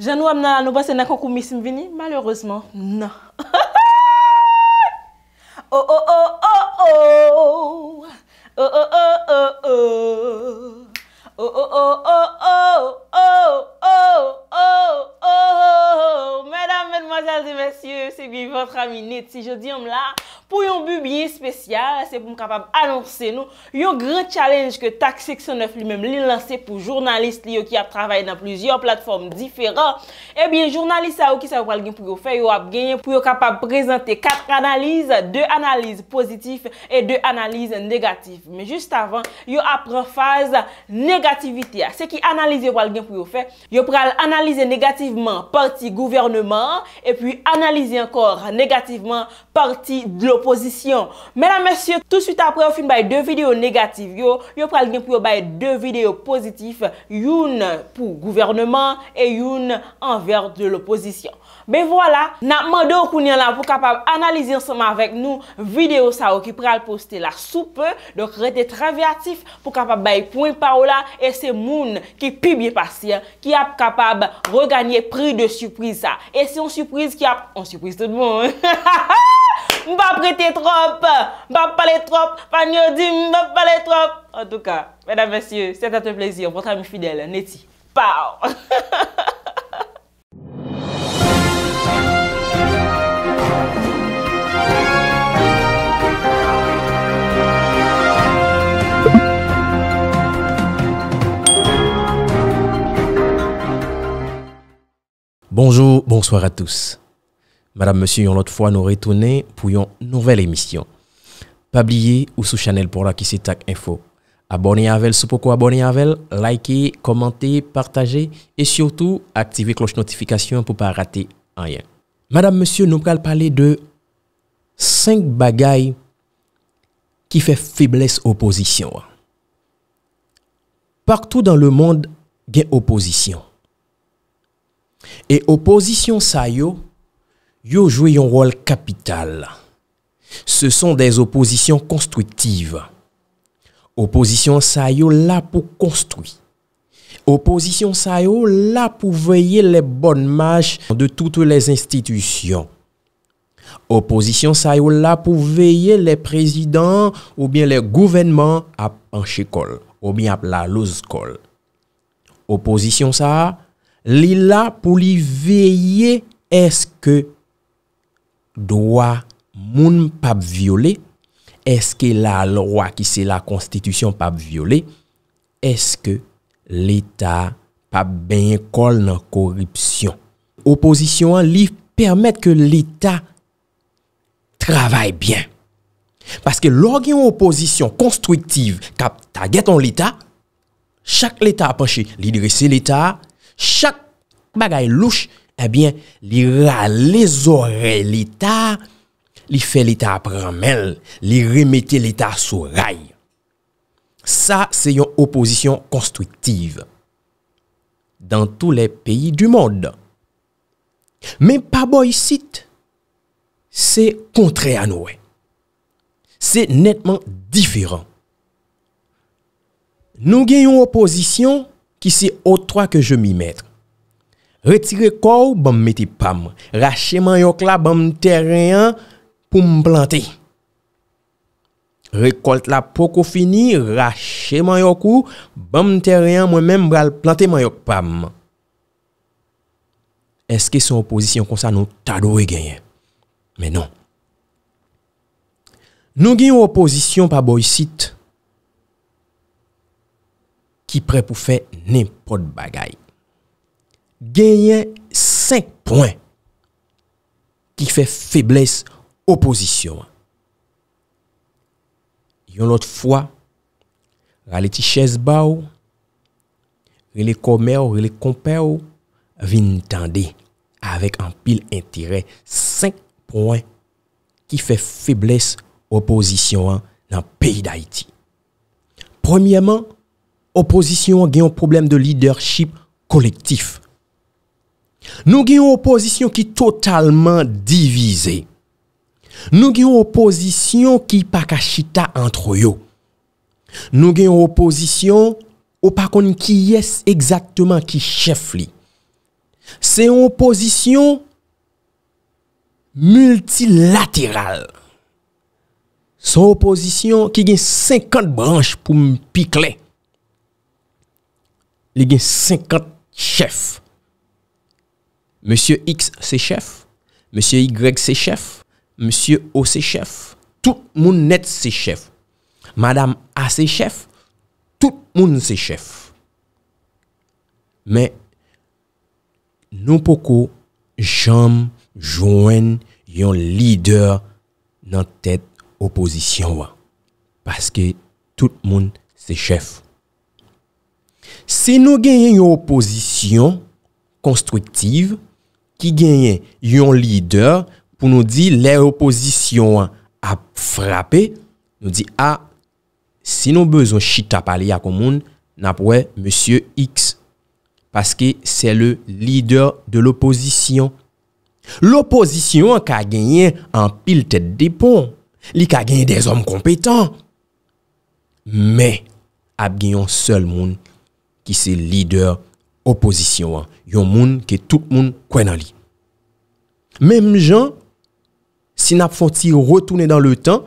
Jean ou na qu'on miss malheureusement non. oh oh oh oh oh oh oh oh oh oh oh oh oh oh, oh. Ou ou ou ou ou ou ou ou ou ou ou ou Mèdam mèdmoazal de mèsyè, sebi vèm vèm vèm vèm vèm vèm vèm vèm. Se jò di yom la, pou yon bubiyè spesyal, se pou mès kapab annonsen nou. Yon gre challenge ke tak seksyon 9 li mèm li lansè pou jounalistes li yo ki ap travay nan plouziyon platforme diferan. Ebyen jounalistes a ou ki sa wèl bin pou yo fey yo ap genyen pou yo kapab prezante kètr analize. De analize pozitif e de analize negatif. Me jous tavan yo ap prèfase negativité. pou yo fè. Yo pral analize negativeman parti gouvernement e pi analize ankor negativeman parti de l'oppozisyon. Mè nan mèsyè, tout süt apre yo fin baye de videyo negatif yo, yo pral gen pou yo baye de videyo pozitif youn pou gouvernement e youn anver de l'oppozisyon. Mè voilà, nan mè do kounyen la pou kapab analize anseman avèk nou videyo sa ou ki pral poste la soupe, donk rete traviatif pou kapab baye pou yon parola e se moun ki pibye pa ki ap kapab reganye pri de suprise sa. E se yon suprise ki ap, yon suprise tout moun. M'ba prete trop, m'ba pale trop, m'ba nyo di, m'ba pale trop. En tout ka, mèdame, mèsyè, sè tate mè plesir, mwot amy fidel, neti, pao. Bonjour, bonsoir à tous. Madame, monsieur, une autre fois, nous retournons pour une nouvelle émission. Pas oublier ou sous Chanel pour la qui Info. Abonnez à vous sous pourquoi abonnez à likez, commentez, partagez et surtout activez cloche notification pour ne pas rater rien. Madame, monsieur, nous allons parler de 5 bagailles qui fait faiblesse opposition. Partout dans le monde, il y a opposition. E oposisyon sa yo, yo jwe yon rol kapital. Se son des oposisyon konstruktive. Oposisyon sa yo la pou konstrui. Oposisyon sa yo la pou veye le bonn maj de tout les institusyon. Oposisyon sa yo la pou veye le prezident ou bien le gouvennement ap enche kol. Ou bien ap la lose kol. Oposisyon sa yo, li la pou li veye eske doa moun pap viole, eske la lwa ki se la konstitisyon pap viole, eske l'Etat pap ben kol nan korripsyon. Oposisyon li permette ke l'Etat travaye bien. Paske log yon oposisyon konstriktiv kap taget an l'Etat, chak l'Etat apache li dirise l'Etat Chak bagay louche, ebyen eh li ra le zorre li ta, li fe li ta pranmel, li remete li ta sou ray. Sa, se yon oposisyon konstruktiv. Dan tou le peyi du mod. Men pa boy sit, se kontre anoue. Se netman diferan. Nou gen yon oposisyon konstruktiv. Ki si o toa ke je mi metre. Retire kou, bom meti pam. Rache man yonk la, bom tereyan pou m planti. Rekolte la poko fini, rache man yonk ou, bom tereyan mwen menm bral planti man yonk pam. Eske son oposisyon konsa nou tado e genye? Men non. Nou gen yon oposisyon pa boy site, Ki pre pou fè nèm pot bagay. Genyen 5 pwen. Ki fè febles oposisyon. Yon lot fwa. Raleti chèz ba ou. Rile komè ou rile kompè ou. Vin n'tande. Avèk an pil intire. 5 pwen. Ki fè febles oposisyon. Nan peyi d'Haïti. Premèman. Oposisyon gen yon problem de liderchip kolektif. Nou gen yon oposisyon ki totalman divize. Nou gen yon oposisyon ki pa ka chita antro yo. Nou gen yon oposisyon ou pa kon ki yes ekzaktman ki chef li. Se yon oposisyon multilateral. Se yon oposisyon ki gen 50 branche pou mpikle. Le gen 50 chef. Monsie X se chef. Monsie Y se chef. Monsie O se chef. Tout moun net se chef. Madame A se chef. Tout moun se chef. Men nou pokou jom jwen yon lider nan tet oposisyon wa. Paske tout moun se chef. Se nou genyen yon oposisyon konstruktiv ki genyen yon lider pou nou di le oposisyon ap frape, nou di a, ah, se nou bezon chita pali akou moun, napwe monsye X. Paske se le lider de l'oposisyon. L'oposisyon ka genyen an pil tete depon. Li ka genyen de zom kompetan. Me ap genyon sol moun. ki se lider oposisyon an. Yon moun ke tout moun kwen an li. Mem jan, si nap foti retoune dan le tan,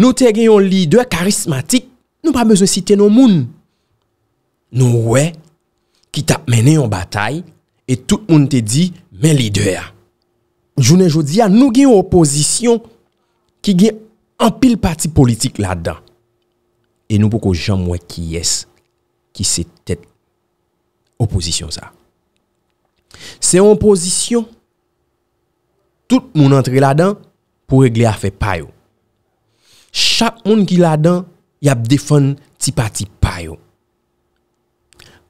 nou te gen yon lider karismatik, nou pa bezon site yon moun. Nou we, ki tap mene yon batay, e tout moun te di, men lider. Jounen jodi an, nou gen yon oposisyon, ki gen an pil parti politik la dan. E nou pou ko jan mwen ki yes, ki se tep Oposisyon sa. Se yon oposisyon, tout moun entri la dan pou regle afe payo. Chap moun ki la dan, yap defon tipa tipa payo.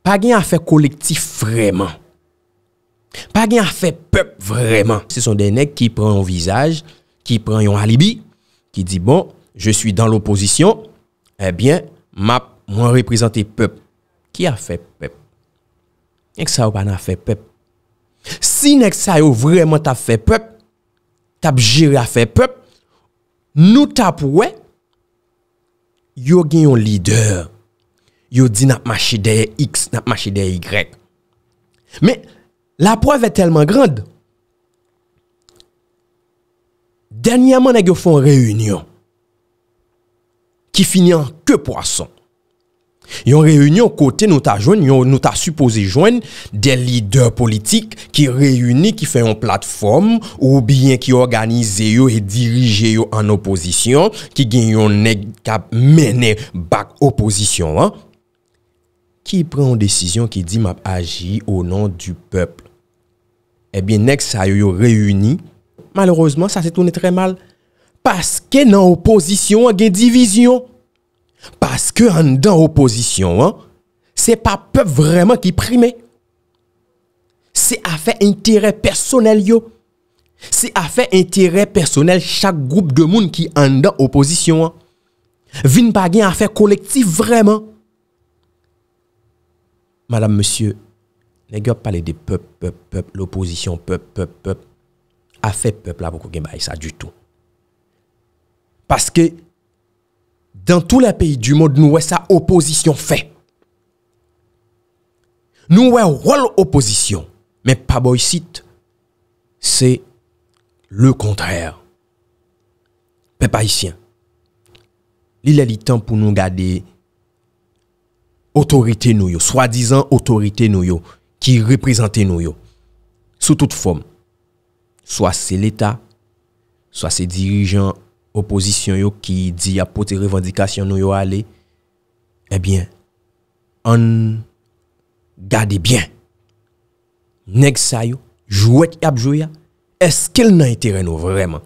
Pagin afe kolektif vreman. Pagin afe pep vreman. Se son denek ki pren yon visaj, ki pren yon alibi, ki di bon, je suis dans l'oposisyon, eh bien, moun reprezenté pep. Ki afe pep? Ek sa yo pa nan fe pep. Si nek sa yo vremen tap fe pep, tap jiri a fe pep, nou tap we, yo gen yon lider. Yo di nap machide x, nap machide y. Me, la preve telman grande. Danyaman nek yo fon reyunyon, ki finyan ke po ason. Yon reyounyon kote nou ta jwen, nou ta suppose jwen, de lider politik ki reyouni ki fe yon platform, ou bien ki organize yo e dirije yo an oposisyon, ki gen yon neg kap mene bak oposisyon. Ki pren yon desisyon ki di map agi ou nan du pepl, ebyen eh neg sa yo yo reyouni, malorozman sa se toune tre mal, paske nan oposisyon gen divisyon. Parce que en dans opposition, hein, c'est pas peuple vraiment qui prime. C'est affaire intérêt personnel yo. C'est affaire intérêt personnel chaque groupe de monde qui en dans opposition. Hein. Vin pas gain affaire collective vraiment. Madame, monsieur, pas parler de peuple, peuple, peuple, l'opposition, peuple, peuple, peuple. Affaire peuple là beaucoup gain ça du tout. Parce que Dan tou la peyi du mod nou wè sa oposisyon fè. Nou wè wòl oposisyon. Mè pa boy sit. Se le kontrèr. Pe pa isyen. Li lè li tan pou nou gade. Otorite nou yo. Swa dizan otorite nou yo. Ki reprezenté nou yo. Sou tout fòm. Swa se l'Etat. Swa se dirijan. Swa se l'Etat. Oposisyon yo ki di ya pote revendikasyon nou yo ale, ebyen, eh an gade byen. Neg sa yo, jwet yapjou ya, eske l nan ite reno vreman?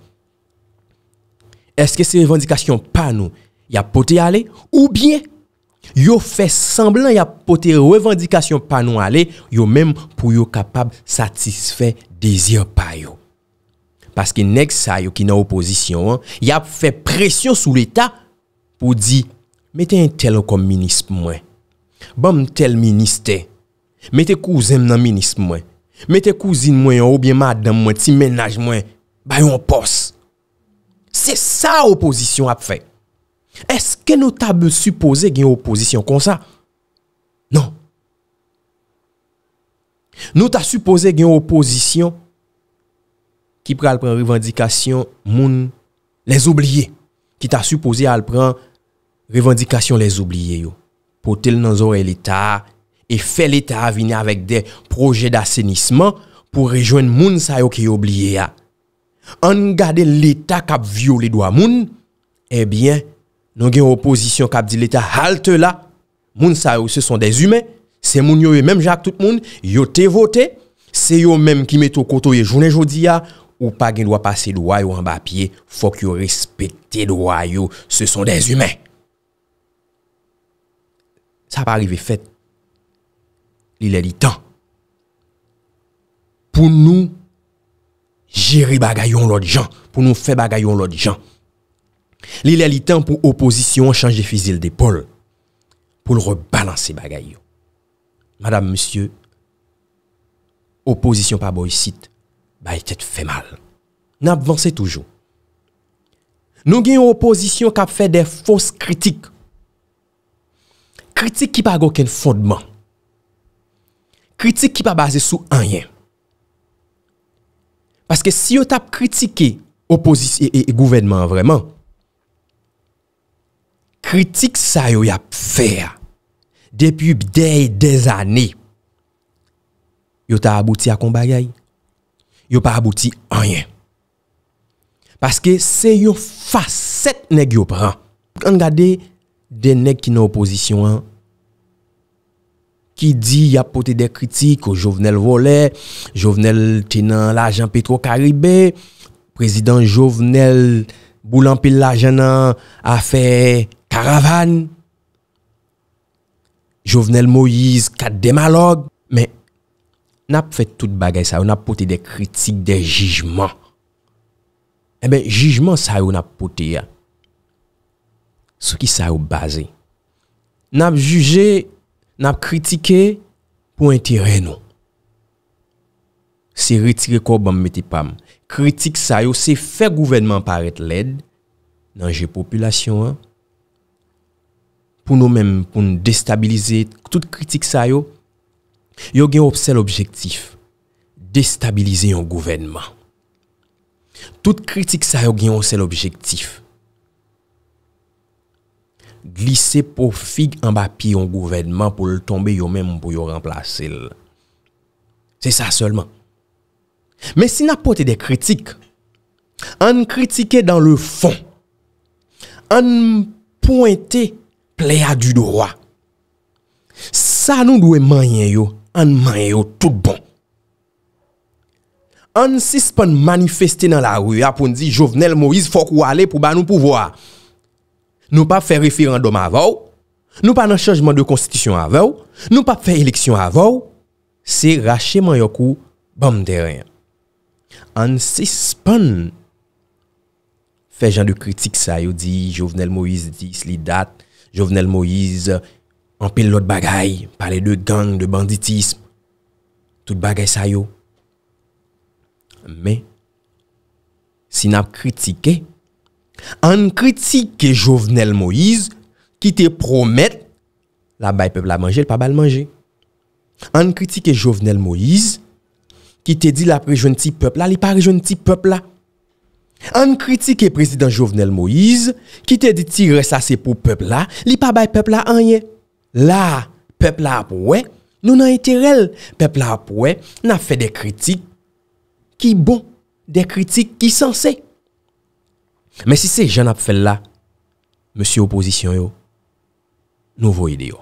Eske se revendikasyon pa nou ya pote ale, ou byen, yo fe semblan ya pote revendikasyon pa nou ale, yo menm pou yo kapab satisfe dezir pa yo. Paske nek sa yo ki nan oposisyon an, ya ap fe presyon sou l'Etat pou di, mette yon tel kom minis mwen. Bam tel ministe, mette kouzen mnen minis mwen. Mette kouzin mwen, oubyen maden mwen, ti menaj mwen, bayon pos. Se sa oposisyon ap fe. Eske nou ta be suppose gen oposisyon kon sa? Non. Nou ta suppose gen oposisyon ki pre al pren revendikasyon moun les oubliye, ki ta supose al pren revendikasyon les oubliye yo, pou tel nan zore l'Etat, e fe l'Etat vini avèk de projè d'asenisman, pou rejwen moun sa yo ki oubliye ya. An gade l'Etat kap viole do a moun, ebyen, eh nongen oposisyon kap di l'Etat halte la, moun sa yo se son de zume, se moun yo e mèm jak tout moun, yo te vote, se yo mèm ki meto koto ye jounen jodi ya, Ou pa gen dwa pase dwa yo an ba piye, fok yo respete dwa yo, se son den zume. Sa pa rive fet, li lè li tan. Pou nou, jeri bagayon lò di jan. Pou nou fè bagayon lò di jan. Li lè li tan pou oposisyon, chanj de fizil de pol, pou lò rebalanse bagayon. Madame, monsieur, oposisyon pa boy site, Ba yi tèt fè mal. N ap vansè toujou. Nou gen yon oposisyon kap fè de fos kritik. Kritik ki pa gò ken fondman. Kritik ki pa base sou anyen. Paske si yo tap kritike oposisyon e gouvenman vreman. Kritik sa yo yap fè. Depi bidey dez anè. Yo ta abouti akon bagayi. yo pa rabouti anyen. Paske se yo fa set neg yo pran, an gade de neg ki nan oposisyon an, ki di ya pote de kritik, o Jovenel Vole, Jovenel tenan la Jean-Petro Karibé, Prezident Jovenel Boulampil la Genan, a fe karavan, Jovenel Moïse kat demalog, men, Nap fè tout bagay sa yo, nap pote de kritik, de jijman. Ebe, eh jijman sa yo nap pote ya. Sou ki sa yo baze. Nap juje, nap kritike, pou entire nou. Se ritire kou bambete pam. Kritik sa yo, se fè gouvenman paret led. Nanje populasyon an. Poun nou men, poun destabilize, tout kritik sa yo. Yo gen ou se l'objektif destabilize yon gouvenman. Tout kritik sa yo gen ou se l'objektif glise pou fig an ba pi yon gouvenman pou l tombe yon menm pou yon remplase l. Se sa seulement. Men si na pote de kritik an kritike dan le fon an pointe pleya du drwa sa nou dwe manyen yo An man yo tout bon. An sispon manifeste nan la rye apon di Jovenel Moïse fok ou ale pou ba nou pouvoa. Nou pa fe referandom avou. Nou pa nan chanjman de konstitusyon avou. Nou pa fe eleksyon avou. Se rache man yo kou bom deren. An sispon fe jan de kritik sa yo di Jovenel Moïse di sli dat. Jovenel Moïse... An pil lot bagay, pale de gang, de banditism, tout bagay sayo. Men, si nan kritike, an kritike jovenel Moïse ki te promet la bay pepl la manje, li pa bay manje. An kritike jovenel Moïse ki te di la prejwen ti pepl la, li pa rejwen ti pepl la. An kritike prezident jovenel Moïse ki te di ti resase pou pepl la, li pa bay pepl la anye. La, pep la ap we, nou nan ite rel. Pep la ap we, nan fe de kritik ki bon, de kritik ki san se. Men si se jen ap fe la, Monsi oposisyon yo, nou voye de yo.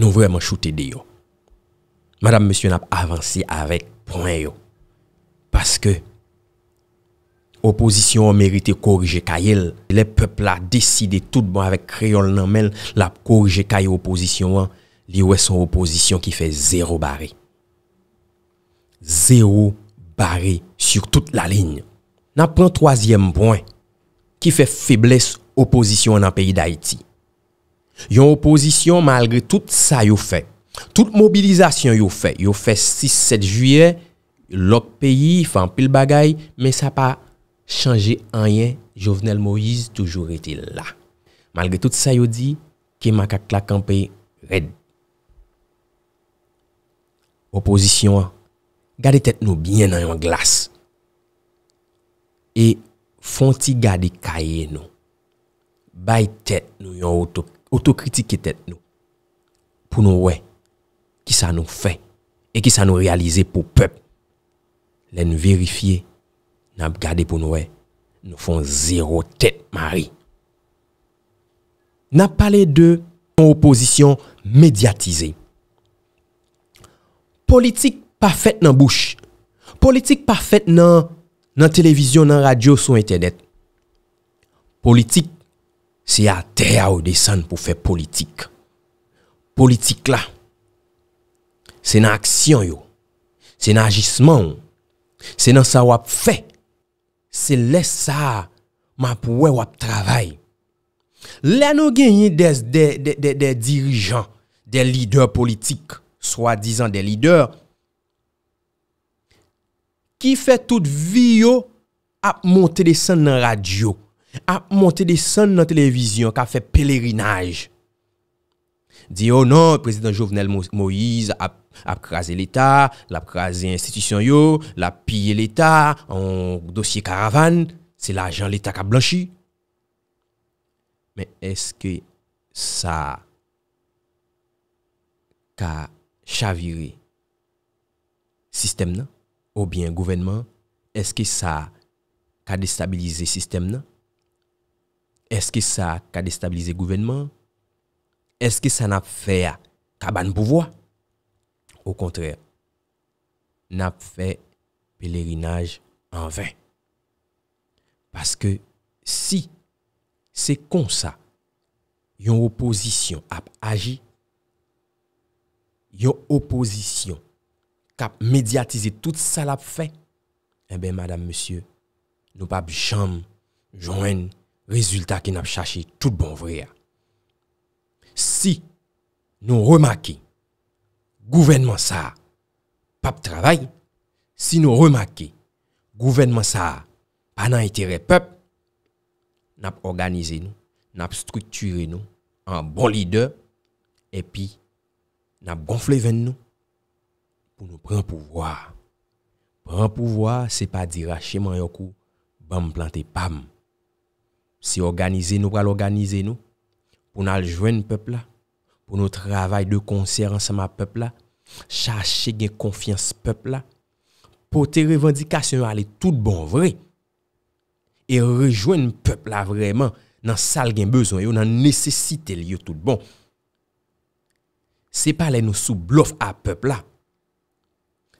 Nou vwèman choute de yo. Madame Monsi an ap avansi avèk, prwen yo. Paske, oposisyon an merite korije kayel. Le pepl a deside tout bon avek kreyol nan men la korije kaye oposisyon an, li wè son oposisyon ki fe zéro bare. Zéro bare sur tout la lign. Nan pon troasyem point, ki fe febles oposisyon nan peyi d'Haïti. Yon oposisyon malgre tout sa yon fe, tout mobilizasyon yon fe, yon fe 6-7 juye, lòk peyi fan pil bagay, men sa pa Chanje anye, Jovenel Moïse toujou rete la. Malge tout sa yo di, ke maka klak anpe red. Oposisyon a, gade tet nou byen an yon glas. E fonti gade kaye nou. Bay tet nou yon otokritike tet nou. Pou nou we, ki sa nou fe, e ki sa nou realize pou pep. Len verifiye, nap gade pou nou e, nou fon ziro tet mari. Nap pale de, nou oposisyon mediatize. Politik pafet nan bouch, politik pafet nan, nan televizyon, nan radio, son internet. Politik, se a te a ou desan pou fe politik. Politik la, se nan aksyon yo, se nan agisman yo, se nan sa wap fe, Se lesa man pou we wap travay. Le nou genye des dirijan, des lider politik, swa dizan des lider, ki fe tout vyo ap monte de san nan radyo, ap monte de san nan televizyon ka fe pelerinaj. Di yo oh nan, prezident Jovenel Moïse ap krasi l'Etat, l'ap krasi institisyon yo, l'ap piye l'Etat, an dosye karavan, se la jan l'Etat ka blanchi. Men eske sa ka chavire sistem nan? Ou bien gouvenman? Eske sa ka destabilize sistem nan? Eske sa ka destabilize gouvenman? Eske sa nap fè ya kaban bouvoa? Ou kontrè, nap fè pelerinaj an vè. Paske si se konsa yon oposisyon ap aji, yon oposisyon kap mediatize tout sa lap fè, ebe eh madam, monsieur, nou pap jam jounen rezultat ki nap chache tout bon vre ya. Si nou remake gouvenman sa pap travay, si nou remake gouvenman sa panan itere pep, nap organize nou, nap strukture nou, an bon lider, epi nap gonfle ven nou, pou nou pren pouvoi. Pren pouvoi se pa dire a che man yon kou bam plante pam. Si organize nou pral organize nou, pou nou aljwen pep la, pou nou travay de konser ansama pep la, chache gen konfians pep la, pou te revendikasyon alè tout bon vre, e rejoen pep la vreman, nan sal gen bezon yo, nan nesesite liyo tout bon. Se pa lè nou sou blof a pep la,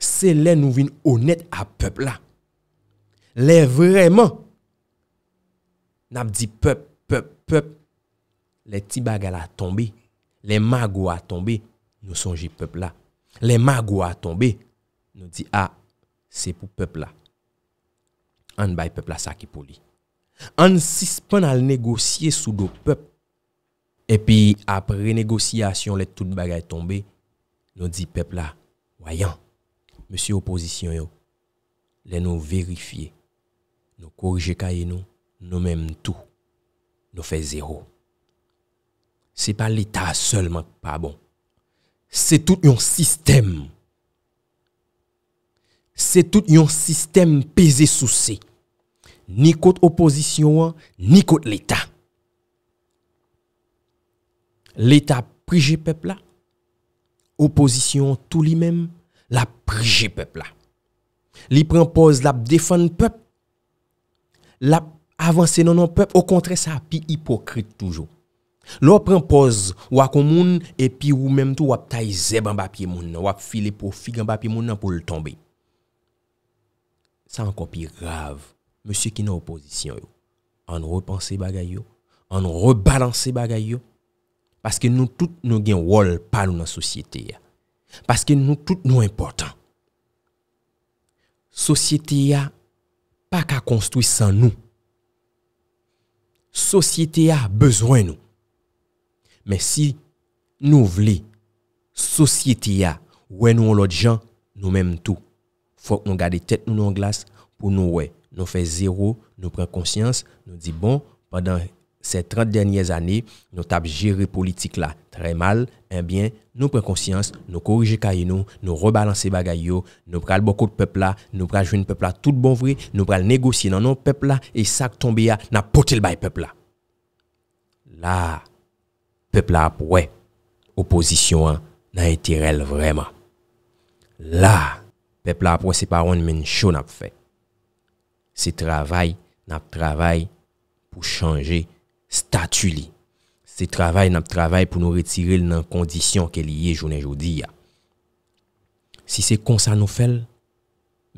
se lè nou vin honet a pep la, lè vreman, nan ap di pep, pep, pep, les petits bagages à tomber, les magots à tomber, nous songez peuple là. Les magots à nous dit ah, c'est pour peuple là. On bail peuple là ça qui On négocier sous le peuple. Et puis après négociation, les tout bagages tombés, nous dit peuple là, voyons, monsieur opposition les nous vérifier, nous corriger nous, nous même tout, nous fait zéro. Se pa l'Etat seuleman pa bon. Se tout yon sistem. Se tout yon sistem peze sou se. Ni kote oposisyon an, ni kote l'Etat. L'Etat prije pepla. Oposisyon tout li men. La prije pepla. Li prempose la defan pep. La avanse nan nan pep. Ou kontre sa pi hipokrite toujou. Lò pren poz wakou moun epi wou mèm tou wap tay zeb an bapye moun nan, wap file pou fig an bapye moun nan pou lè tombe. Sa an kopi rave. Mèche ki nan oposisyon yo. An repanse bagay yo. An rebalanse bagay yo. Paske nou tout nou gen wol palou nan sosyete ya. Paske nou tout nou importan. Sosyete ya pa ka konstou san nou. Sosyete ya bezwen nou. Mais si nous voulons, société a, ouais nous l'autre gens, nous-mêmes tout. Faut nous garde tête nous en glace pour nous ouais, nous fait zéro, nous prenons conscience, nous dit bon, pendant ces 30 dernières années, nous avons géré politique là très mal, eh bien, nous prenons conscience, nous corrigeons nous, nous rebalancer bagaille nous prenons beaucoup de peuple là, nous prenons jeune peuple là tout bon vrai, nous prenons négocier dans nos peuple là et ça tombe là, n'a pot le peuple là. Là, Pepl ap wè, oposisyon nan etirel vreman. La, pepl ap wè se paroun men chou nap fè. Se travay nap travay pou chanje statu li. Se travay nap travay pou nou retirel nan kondisyon ke liye jounen joudiya. Si se konsa nou fèl,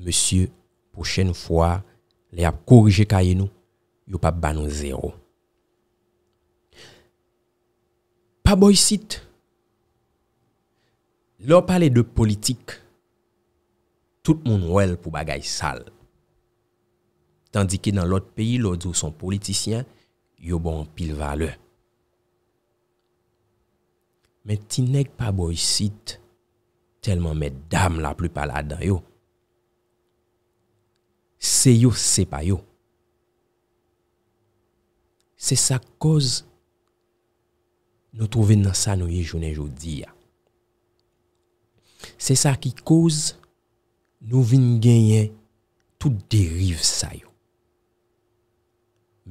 monsye pou chen fwa li ap korije kaye nou, yo pa ban nou zèro. Lò pale de politik Tout moun wèl pou bagay sal Tandiki nan lot peyi Lò di ou son politisyen Yo bon pil vale Mè ti nek pa boy sit Telman mè dam la plupalade dan yo Se yo, se pa yo Se sa koz Nou trove nan sa nou ye jounen joudi ya. Se sa ki kouz, nou vin genye tout derive sa yo.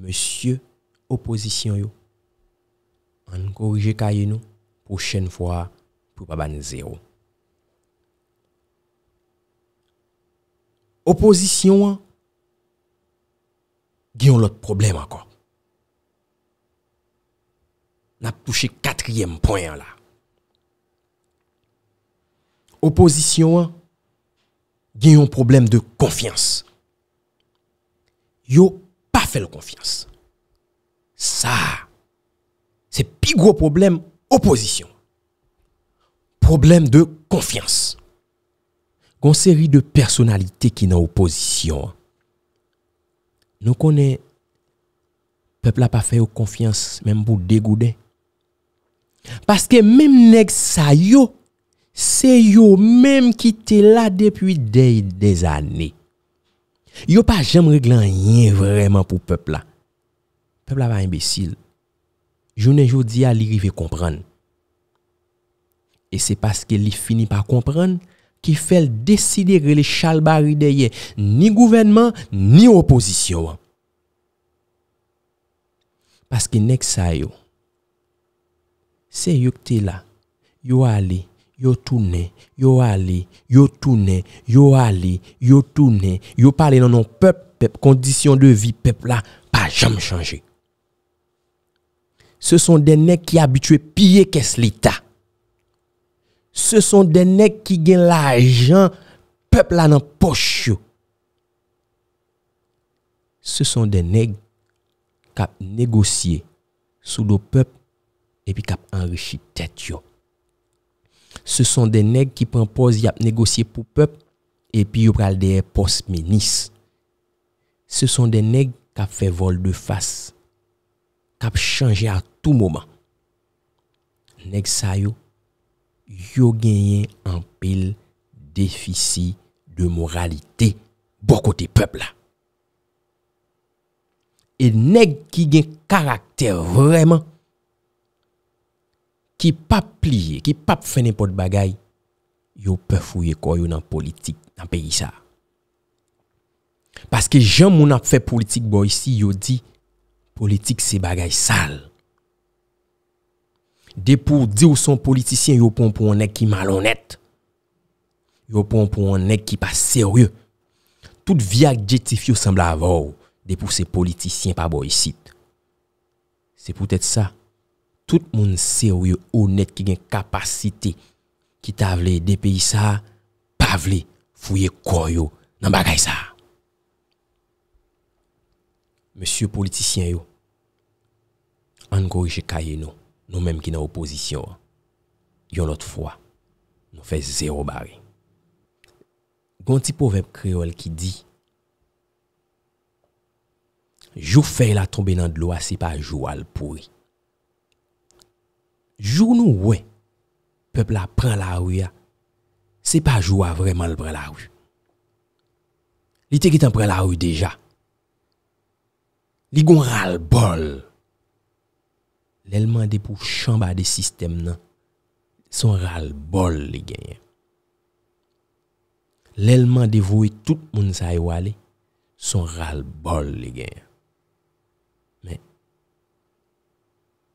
Monsie, oposisyon yo. An korije kaye nou, prochen fwa pou baban zero. Oposisyon, genyon lot problem akon. N ap touche katriyem poyen la. Oposisyon, gen yon problem de konfians. Yo pa fel konfians. Sa, se pi gro problem, oposisyon. Problem de konfians. Gon seri de personalite ki nan oposisyon, nou konen, pepla pa fel konfians, menm pou degouden, Parce que même Nexayo, c'est yo même qui t'es là depuis des, années. Yo pas jamais réglé rien vraiment pour peuple là. Peuple là va imbécile. Journée dis à qu'il comprendre. Et c'est parce qu'il finit par comprendre Qu'il fait décider les chalbari deye, ni gouvernement ni opposition. Parce que Nexayo c'est yo qui là. Yo allé, yo tourner, yo allé, yo tourner, yo allé, yo tourner, yo parler dans nos peuple, peuple conditions de vie peuple là pas jamais changé. Ce sont des nègres qui habitués piller qu'est-ce l'état. Ce sont des nègres qui gagnent l'argent peuple là dans poche. Ce sont des nègres qui négocié sous le peuple et puis cap enrichi tête yo. Ce sont des nègres qui prennent pause, y a négocié pour peuple et puis yo pral des postes ministres. Ce sont des nègres qui fait vol de face, qui changé à tout moment. Nèg sa yo yo gagné en pile déficit de moralité bon côté peuple là. Et nèg qui un caractère vraiment ki pa plije, ki pa fene pot bagay, yo pe fouye kou yo nan politik nan pe yisa. Paske jen moun ap fè politik bo yisi, yo di, politik se bagay sal. De pou di ou son politisyen, yo ponpounen ki malonet. Yo ponpounen ki pa seryou. Tout viak jetif yo sembla avou, de pou se politisyen pa bo yisit. Se pou tèt sa, tout moun se ou yo ou net ki gen kapasite ki ta vle non. de peyi sa, pa vle fweye kwa yo nan bagay sa. Monsye politisyen yo, an gori che kaye nou, nou menm ki nan oposisyon, yon lot fwa, nou fe zero bare. Gon ti povem kreol ki di, jou fe la tombe nan dlou ase pa jou alpouri. Jounou wè, pèpla pran la wè, se pa jwa vreman l pran la wè. Li te git an pran la wè deja. Li goun ral bol. Lèlman de pou chamba de sistem nan, son ral bol li genyè. Lèlman de voue tout moun sa y e wale, son ral bol li genyè.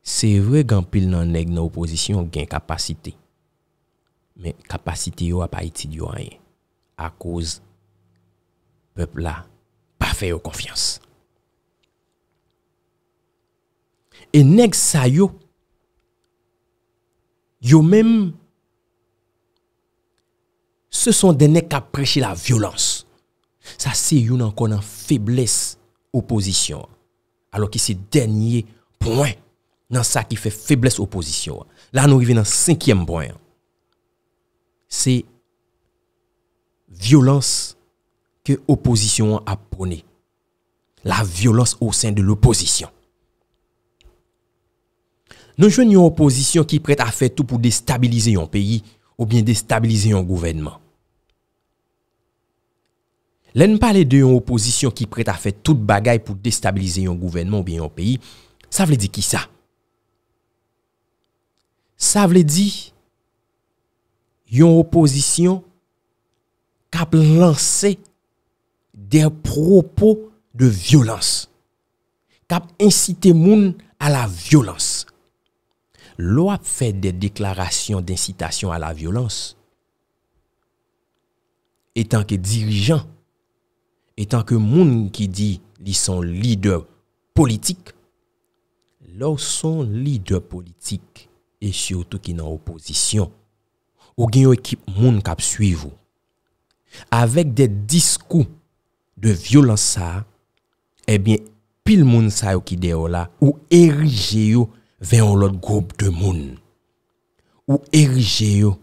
Se vwe gampil nan neg nan oposisyon gen kapasite. Men kapasite yo apay ti diyon anye. A kouz, pepla pa fe yo konfians. E neg sa yo, yo men, se son denek apreche la vyolans. Sa se yon an konan febles oposisyon. Alo ki se denye pouen, nan sa ki fè febles oposisyon. La nou revè nan synkèm boyen. Se violans ke oposisyon an ap pone. La violans ou sèn de l'oposisyon. Nou jwen yon oposisyon ki prèt a fè tout pou destabilize yon peyi ou bien destabilize yon gouvenman. Le n palè de yon oposisyon ki prèt a fè tout bagay pou destabilize yon gouvenman ou bien yon peyi sa vle di ki sa? Sa vle di yon opozisyon kap lanse der propo de vyolans. Kap incite moun a la vyolans. Lo ap fè de deklarasyon de incitasyon a la vyolans. Etan ke dirijan, etan ke moun ki di li son lider politik, lo son lider politik. E sio tou ki nan oposisyon. Ou gen yo ekip moun kap suyvou. Avèk de diskou de violansa, ebyen eh pil moun sa yo ki deyo la, ou erije yo ven yon lot groub de moun. Ou erije yo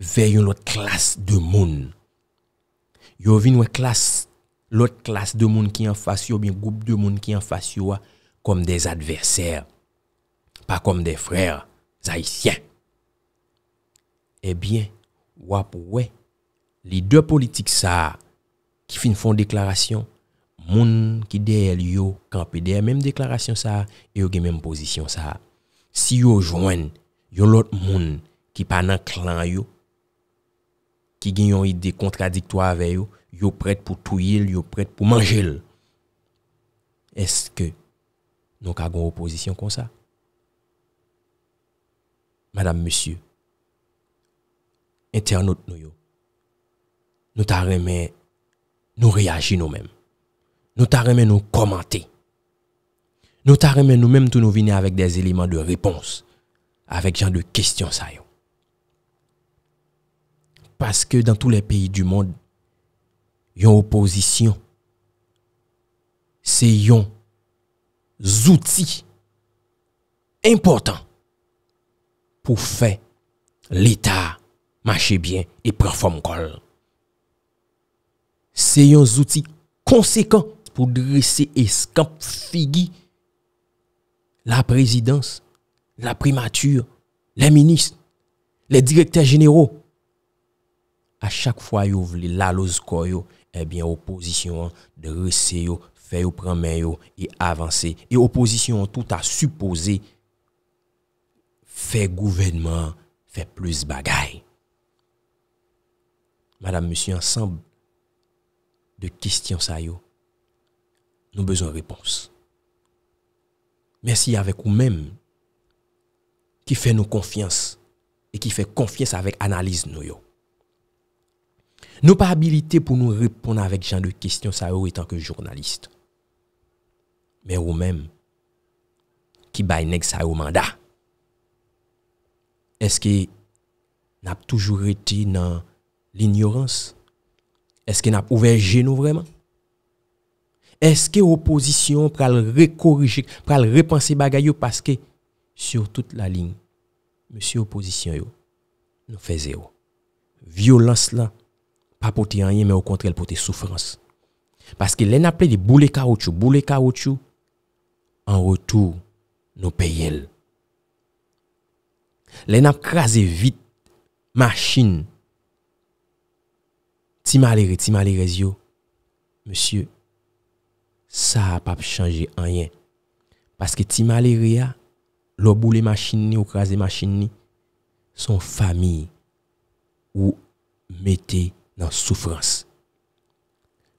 ven yon lot klas de moun. Yo vin we klas, lot klas de moun ki an fasyo, bin groub de moun ki an fasyo wa, kom de adversèr. Pa kom de frèr. Haïtiens. Eh bien, ouais, les deux politiques ça qui fin font déclaration, moun qui derrière yo campé derrière même déclaration ça et la même position ça. Si yo joignent yon l'autre moun qui pas dans clan yo qui ont une idée contradictoire avec yo, yo prête pour tuer, yo prête pour manger. Est-ce que nous avons une opposition comme ça madame, monsieur, internautes nous, nous nous réagir nous-mêmes. Nous t'arrêtons nous commenter. Nous t'arrêtons nous-mêmes tout nous venir avec des éléments de réponse, avec genre de questions ça Parce que dans tous les pays du monde, ont opposition, c'est un outil important pour faire l'État marcher bien et prendre forme C'est un outil conséquent pour dresser et figui la présidence, la primature, les ministres, les directeurs généraux. À chaque fois vous voulez la lose eh bien opposition hein, dresser faire prendre main et avancer et opposition tout a supposé fait gouvernement fait plus bagaille. Madame, monsieur, ensemble, de questions ça yo, nous besoin réponse. Merci avec vous-même qui fait nous confiance et qui fait confiance avec analyse nous n'avons pas habilité pour nous répondre avec gens de questions ça yo, tant que journaliste. Mais vous-même qui baille next ça mandat est-ce que n'a toujours été dans l'ignorance est-ce que n'a ouvert genou vraiment est-ce que opposition récorriger, pour le repenser parce que sur toute la ligne monsieur opposition nous fait zéro violence là pas pour rien mais au contraire pour souffrance parce que les appelé des boulets caoutchouc boulets caoutchouc en retour nous payons. Les vite machine. Ti malere, ti Monsieur, ça a pas changé rien. Parce que ti malere a, machine ou machine son famille ou mettez dans souffrance.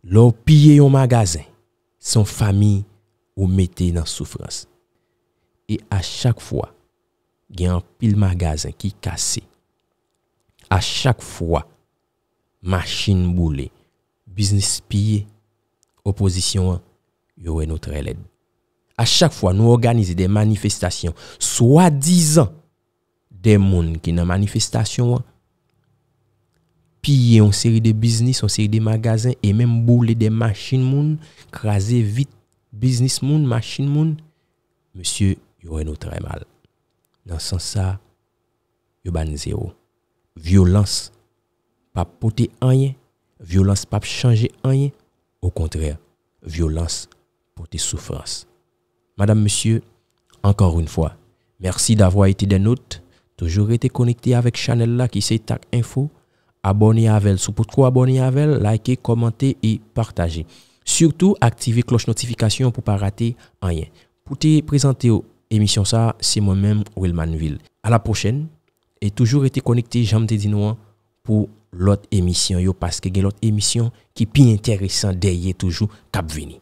L'on pillé un magasin, son famille ou mettez dans souffrance. Et à chaque fois, il y a un pile magasin qui est cassé. à chaque fois, machines les business pillées, opposition, il y aurait notre aide. à chaque fois, nous organisons des manifestations, soi-disant, des mondes qui dans manifestation, Piller en série de business, en série de magasins, et même bouler des machines, crasés vite, business monde machine monsieur, il y aurait notre aide dans ce sens ça yo ban zéro violence pas porter rien violence pas changer rien au contraire violence porter souffrance madame monsieur encore une fois merci d'avoir été des nôtres toujours été connecté avec Chanel là qui s'est Tac Info abonnez avec sous pourquoi à avec likez, commentez et partagez. surtout activer cloche notification pour pas rater rien pour te présenter Émission ça, c'est moi-même, Willmanville. À la prochaine. Et toujours été connecté, j'aime te dire pour l'autre émission, parce que l'autre émission qui est plus intéressante derrière toujours, Cap Vini.